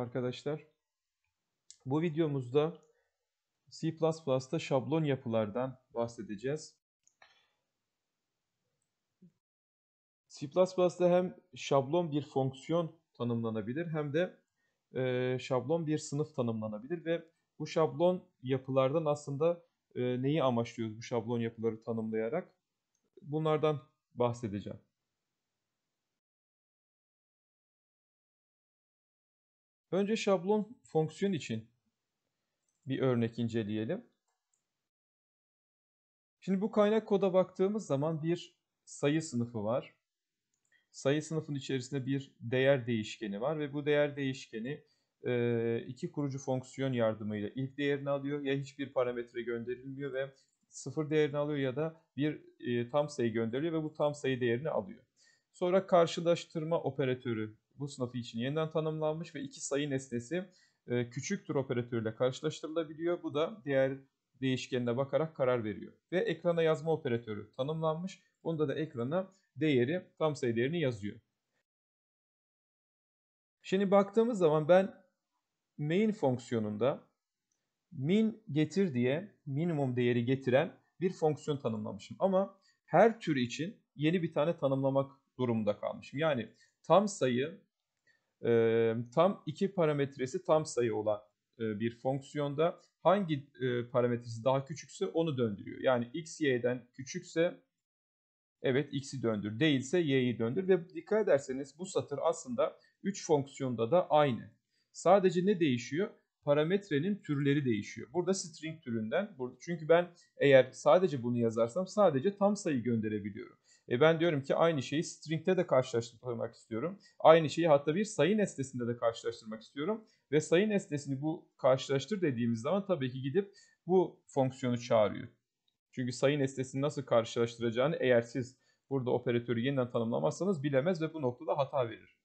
arkadaşlar. Bu videomuzda C++'ta şablon yapılardan bahsedeceğiz. C++'da hem şablon bir fonksiyon tanımlanabilir hem de e, şablon bir sınıf tanımlanabilir ve bu şablon yapılardan aslında e, neyi amaçlıyoruz bu şablon yapıları tanımlayarak bunlardan bahsedeceğim. Önce şablon fonksiyon için bir örnek inceleyelim. Şimdi bu kaynak koda baktığımız zaman bir sayı sınıfı var. Sayı sınıfının içerisinde bir değer değişkeni var ve bu değer değişkeni e, iki kurucu fonksiyon yardımıyla ilk değerini alıyor ya hiçbir parametre gönderilmiyor ve sıfır değerini alıyor ya da bir e, tam sayı gönderiliyor ve bu tam sayı değerini alıyor. Sonra karşılaştırma operatörü bu sınıfı için yeniden tanımlanmış ve iki sayı nesnesi e, küçüktür operatörüyle karşılaştırılabiliyor. Bu da diğer değişkenine bakarak karar veriyor. Ve ekrana yazma operatörü tanımlanmış. Bunda da ekrana değeri, tam sayı değerini yazıyor. Şimdi baktığımız zaman ben main fonksiyonunda min getir diye minimum değeri getiren bir fonksiyon tanımlamışım. Ama her tür için yeni bir tane tanımlamak durumunda kalmışım. Yani tam sayı e, tam iki parametresi tam sayı olan e, bir fonksiyonda hangi e, parametresi daha küçükse onu döndürüyor. Yani x y'den küçükse evet x'i döndür değilse y'yi döndür ve dikkat ederseniz bu satır aslında 3 fonksiyonda da aynı. Sadece ne değişiyor? Parametrenin türleri değişiyor. Burada string türünden, çünkü ben eğer sadece bunu yazarsam sadece tam sayı gönderebiliyorum. E ben diyorum ki aynı şeyi stringte de karşılaştırmak istiyorum. Aynı şeyi hatta bir sayı nesnesinde de karşılaştırmak istiyorum. Ve sayı nesnesini bu karşılaştır dediğimiz zaman tabii ki gidip bu fonksiyonu çağırıyor. Çünkü sayı nesnesini nasıl karşılaştıracağını eğer siz burada operatörü yeniden tanımlamazsanız bilemez ve bu noktada hata verir.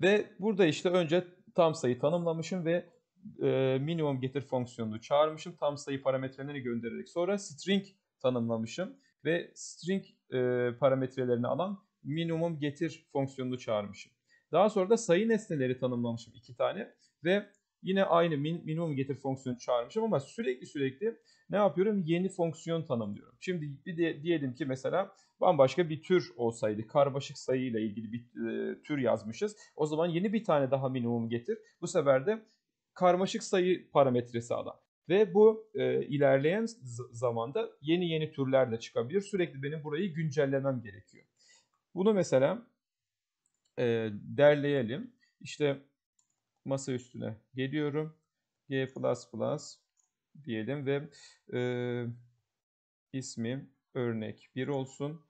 Ve burada işte önce tam sayı tanımlamışım ve e, minimum getir fonksiyonunu çağırmışım. Tam sayı parametrelerini göndererek sonra string tanımlamışım ve string e, parametrelerini alan minimum getir fonksiyonunu çağırmışım. Daha sonra da sayı nesneleri tanımlamışım iki tane ve yine aynı min, minimum getir fonksiyonu çağırmışım ama sürekli sürekli ne yapıyorum? Yeni fonksiyon tanımlıyorum. Şimdi bir de, diyelim ki mesela bambaşka bir tür olsaydı karmaşık sayıyla ilgili bir e, tür yazmışız. O zaman yeni bir tane daha minimum getir. Bu sefer de karmaşık sayı parametresi alan. Ve bu e, ilerleyen zamanda yeni yeni türler de çıkabilir. Sürekli benim burayı güncellemem gerekiyor. Bunu mesela e, derleyelim. İşte masa üstüne geliyorum. G++ diyelim ve e, ismi örnek 1 olsun.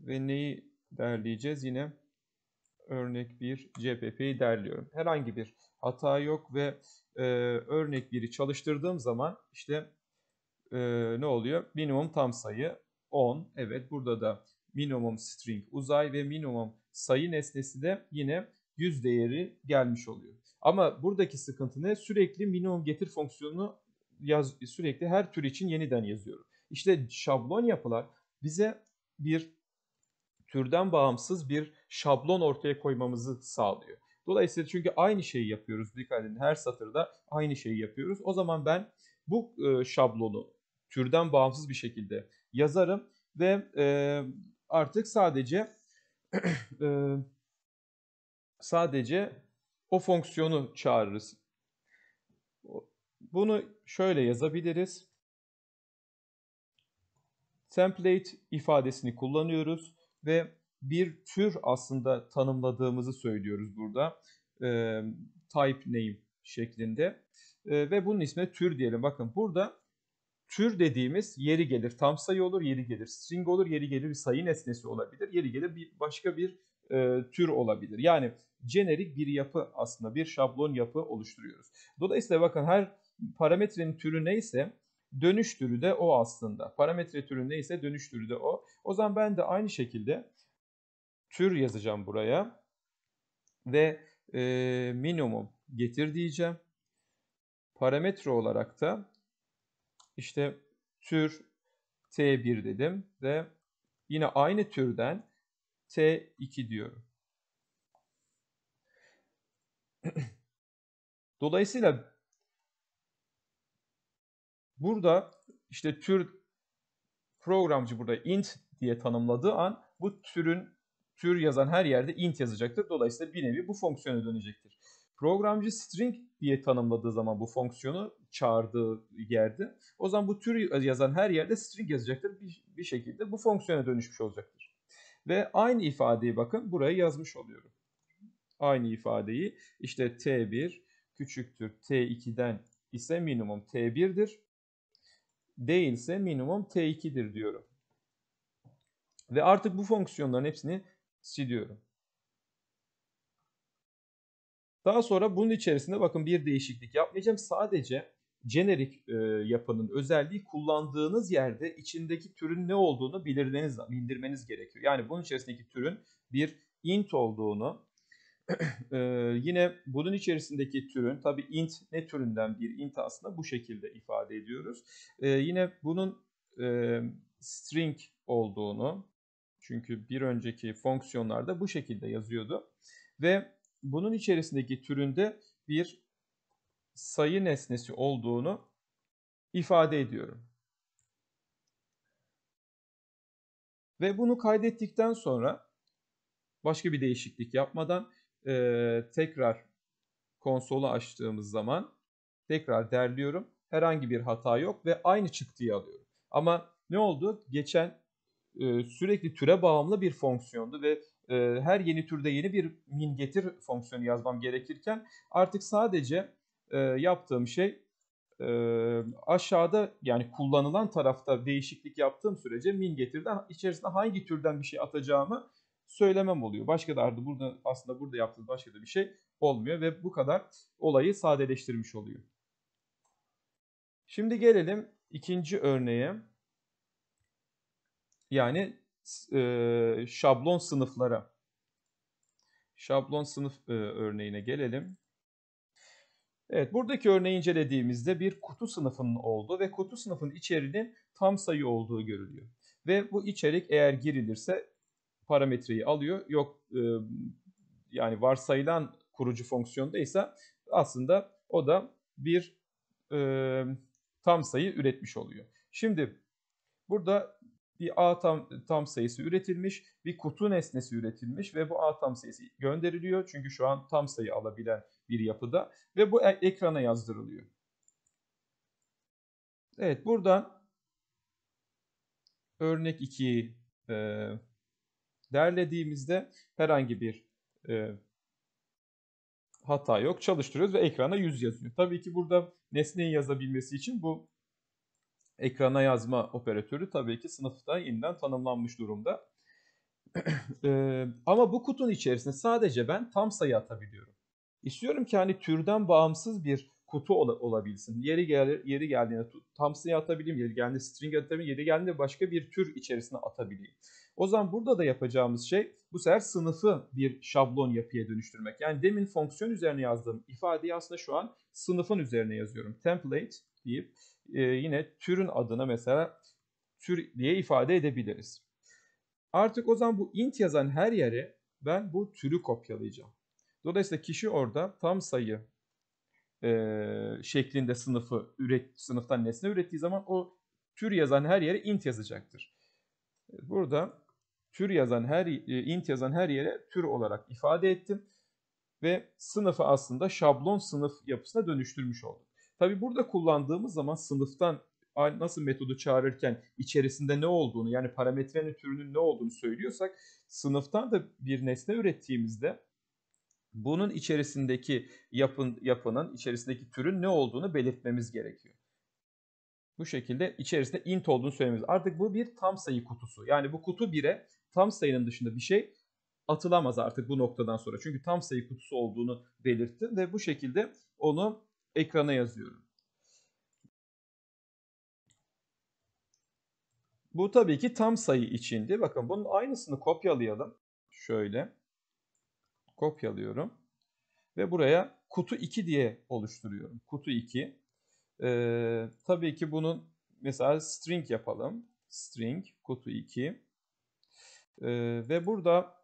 Ve neyi derleyeceğiz? Yine örnek bir CPP'yi derliyorum. Herhangi bir hata yok ve e, örnek biri çalıştırdığım zaman işte e, ne oluyor? Minimum tam sayı 10. Evet burada da minimum string uzay ve minimum sayı nesnesi de yine yüz değeri gelmiş oluyor. Ama buradaki sıkıntı ne? Sürekli minimum getir fonksiyonunu yaz, sürekli her tür için yeniden yazıyorum. İşte şablon yapılar bize bir türden bağımsız bir şablon ortaya koymamızı sağlıyor. Dolayısıyla çünkü aynı şeyi yapıyoruz. Dikkat edin her satırda aynı şeyi yapıyoruz. O zaman ben bu e, şablonu türden bağımsız bir şekilde yazarım ve e, artık sadece e, sadece o fonksiyonu çağırırız. Bunu şöyle yazabiliriz. Template ifadesini kullanıyoruz ve bir tür aslında tanımladığımızı söylüyoruz burada. E, type name şeklinde e, ve bunun ismine tür diyelim. Bakın burada tür dediğimiz yeri gelir tam sayı olur, yeri gelir string olur, yeri gelir bir sayı nesnesi olabilir, yeri gelir bir başka bir e, tür olabilir. Yani jenerik bir yapı aslında bir şablon yapı oluşturuyoruz. Dolayısıyla bakın her parametrenin türü neyse Dönüş türü de o aslında. Parametre türü neyse dönüş türü de o. O zaman ben de aynı şekilde tür yazacağım buraya. Ve e, minimum getir diyeceğim. Parametre olarak da işte tür T1 dedim ve yine aynı türden T2 diyorum. Dolayısıyla Burada işte tür programcı burada int diye tanımladığı an bu türün tür yazan her yerde int yazacaktır. Dolayısıyla bir nevi bu fonksiyona dönecektir. Programcı string diye tanımladığı zaman bu fonksiyonu çağırdığı yerde o zaman bu tür yazan her yerde string yazacaktır. Bir, bir şekilde bu fonksiyona dönüşmüş olacaktır. Ve aynı ifadeyi bakın buraya yazmış oluyorum. Aynı ifadeyi işte t1 küçüktür t2'den ise minimum t1'dir değilse minimum t2'dir diyorum. Ve artık bu fonksiyonların hepsini siliyorum. Daha sonra bunun içerisinde bakın bir değişiklik yapmayacağım. Sadece generic e, yapının özelliği kullandığınız yerde içindeki türün ne olduğunu bilirmeniz, bildirmeniz gerekiyor. Yani bunun içerisindeki türün bir int olduğunu ee, yine bunun içerisindeki türün tabi int ne türünden bir int aslında bu şekilde ifade ediyoruz. Ee, yine bunun e, string olduğunu çünkü bir önceki fonksiyonlarda bu şekilde yazıyordu ve bunun içerisindeki türünde bir sayı nesnesi olduğunu ifade ediyorum. Ve bunu kaydettikten sonra başka bir değişiklik yapmadan e, tekrar konsolu açtığımız zaman tekrar derliyorum. Herhangi bir hata yok ve aynı çıktıyı alıyorum. Ama ne oldu? Geçen e, sürekli türe bağımlı bir fonksiyondu ve e, her yeni türde yeni bir min getir fonksiyonu yazmam gerekirken artık sadece e, yaptığım şey e, aşağıda yani kullanılan tarafta değişiklik yaptığım sürece min getirden içerisinde hangi türden bir şey atacağımı söylemem oluyor. Başka da ardı burada aslında burada yaptığınız başka da bir şey olmuyor ve bu kadar olayı sadeleştirmiş oluyor. Şimdi gelelim ikinci örneğe. Yani e, şablon sınıflara. Şablon sınıf e, örneğine gelelim. Evet buradaki örneği incelediğimizde bir kutu sınıfının olduğu ve kutu sınıfının içeriğinin tam sayı olduğu görülüyor. Ve bu içerik eğer girilirse parametreyi alıyor. Yok e, yani varsayılan kurucu fonksiyonda ise aslında o da bir e, tam sayı üretmiş oluyor. Şimdi burada bir A tam, tam sayısı üretilmiş, bir kutu nesnesi üretilmiş ve bu A tam sayısı gönderiliyor. Çünkü şu an tam sayı alabilen bir yapıda ve bu e, ekrana yazdırılıyor. Evet buradan örnek 2'yi e, derlediğimizde herhangi bir e, hata yok. Çalıştırıyoruz ve ekrana 100 yazıyor. Tabii ki burada nesneyi yazabilmesi için bu ekrana yazma operatörü tabii ki sınıfta yeniden tanımlanmış durumda. e, ama bu kutunun içerisinde sadece ben tam sayı atabiliyorum. İstiyorum ki hani türden bağımsız bir kutu ol- olabilsin. Yeri, gel- yeri geldiğinde tam sayı atabileyim, yeri geldiğinde string atabileyim, yeri geldiğinde başka bir tür içerisine atabileyim. O zaman burada da yapacağımız şey bu sefer sınıfı bir şablon yapıya dönüştürmek. Yani demin fonksiyon üzerine yazdığım ifadeyi aslında şu an sınıfın üzerine yazıyorum. Template deyip e, yine türün adına mesela tür diye ifade edebiliriz. Artık o zaman bu int yazan her yere ben bu türü kopyalayacağım. Dolayısıyla kişi orada tam sayı e, şeklinde sınıfı üret, sınıftan nesne ürettiği zaman o tür yazan her yere int yazacaktır. Burada tür yazan her e, int yazan her yere tür olarak ifade ettim ve sınıfı aslında şablon sınıf yapısına dönüştürmüş olduk. Tabi burada kullandığımız zaman sınıftan nasıl metodu çağırırken içerisinde ne olduğunu yani parametrenin türünün ne olduğunu söylüyorsak sınıftan da bir nesne ürettiğimizde bunun içerisindeki yapın, yapının içerisindeki türün ne olduğunu belirtmemiz gerekiyor. Bu şekilde içerisinde int olduğunu söylememiz. Artık bu bir tam sayı kutusu. Yani bu kutu 1'e tam sayının dışında bir şey atılamaz artık bu noktadan sonra. Çünkü tam sayı kutusu olduğunu belirttim ve bu şekilde onu ekrana yazıyorum. Bu tabii ki tam sayı içindi. Bakın bunun aynısını kopyalayalım. Şöyle kopyalıyorum ve buraya kutu 2 diye oluşturuyorum. Kutu 2. Ee, tabii ki bunun mesela string yapalım. String kutu 2 e, ve burada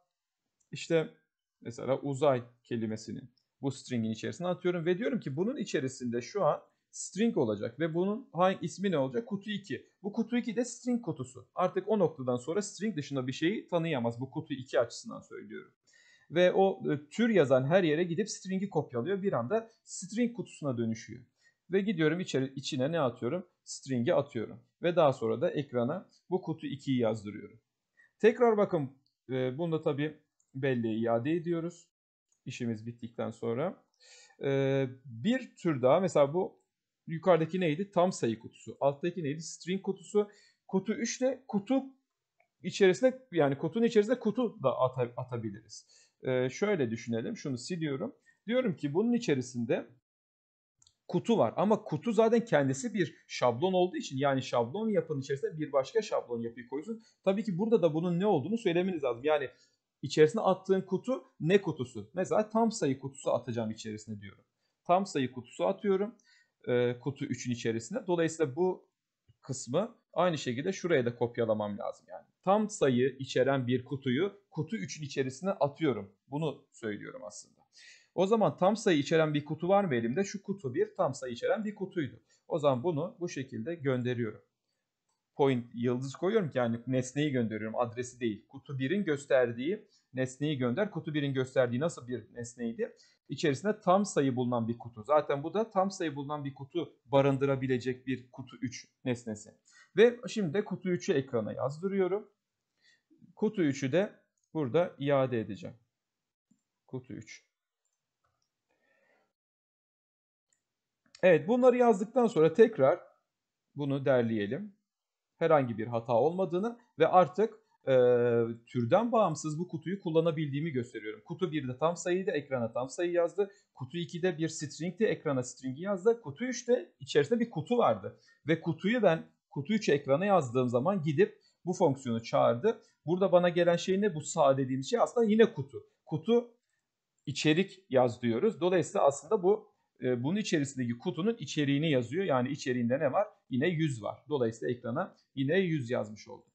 işte mesela uzay kelimesini bu string'in içerisine atıyorum ve diyorum ki bunun içerisinde şu an string olacak ve bunun hangi ismi ne olacak? Kutu 2. Bu kutu 2 de string kutusu. Artık o noktadan sonra string dışında bir şeyi tanıyamaz. Bu kutu 2 açısından söylüyorum. Ve o e, tür yazan her yere gidip string'i kopyalıyor. Bir anda string kutusuna dönüşüyor. Ve gidiyorum içeri, içine ne atıyorum? String'i atıyorum. Ve daha sonra da ekrana bu kutu 2'yi yazdırıyorum. Tekrar bakın e, bunu da tabii belli iade ediyoruz. işimiz bittikten sonra. E, bir tür daha mesela bu yukarıdaki neydi? Tam sayı kutusu. Alttaki neydi? String kutusu. Kutu 3 ile kutu içerisinde yani kutunun içerisinde kutu da atabiliriz. E, şöyle düşünelim. Şunu siliyorum. Diyorum ki bunun içerisinde kutu var. Ama kutu zaten kendisi bir şablon olduğu için yani şablon yapının içerisinde bir başka şablon yapıyı koyuyorsun. Tabii ki burada da bunun ne olduğunu söylemeniz lazım. Yani içerisine attığın kutu ne kutusu? Mesela tam sayı kutusu atacağım içerisine diyorum. Tam sayı kutusu atıyorum e, kutu 3'ün içerisine. Dolayısıyla bu kısmı aynı şekilde şuraya da kopyalamam lazım. Yani tam sayı içeren bir kutuyu kutu 3'ün içerisine atıyorum. Bunu söylüyorum aslında. O zaman tam sayı içeren bir kutu var mı elimde? Şu kutu bir tam sayı içeren bir kutuydu. O zaman bunu bu şekilde gönderiyorum. Point yıldız koyuyorum ki yani nesneyi gönderiyorum adresi değil. Kutu 1'in gösterdiği nesneyi gönder. Kutu 1'in gösterdiği nasıl bir nesneydi? İçerisinde tam sayı bulunan bir kutu. Zaten bu da tam sayı bulunan bir kutu barındırabilecek bir kutu 3 nesnesi. Ve şimdi de kutu 3'ü ekrana yazdırıyorum. Kutu 3'ü de burada iade edeceğim. Kutu 3. Evet bunları yazdıktan sonra tekrar bunu derleyelim. Herhangi bir hata olmadığını ve artık e, türden bağımsız bu kutuyu kullanabildiğimi gösteriyorum. Kutu 1'de tam sayıydı, ekrana tam sayı yazdı. Kutu 2'de bir stringti, ekrana stringi yazdı. Kutu 3'te içerisinde bir kutu vardı. Ve kutuyu ben kutu 3'e ekrana yazdığım zaman gidip bu fonksiyonu çağırdı. Burada bana gelen şey ne? Bu sağ dediğim şey aslında yine kutu. Kutu içerik yaz diyoruz. Dolayısıyla aslında bu e, bunun içerisindeki kutunun içeriğini yazıyor. Yani içeriğinde ne var? Yine 100 var. Dolayısıyla ekrana yine 100 yazmış oldu.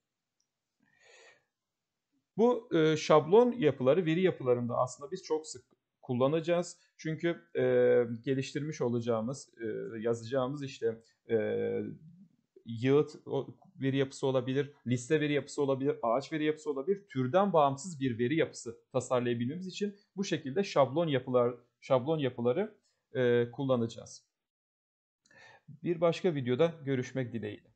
Bu e, şablon yapıları veri yapılarında aslında biz çok sık kullanacağız. Çünkü e, geliştirmiş olacağımız, e, yazacağımız işte e, yığıt veri yapısı olabilir, liste veri yapısı olabilir, ağaç veri yapısı olabilir. Türden bağımsız bir veri yapısı tasarlayabilmemiz için bu şekilde şablon yapılar şablon yapıları kullanacağız. Bir başka videoda görüşmek dileğiyle.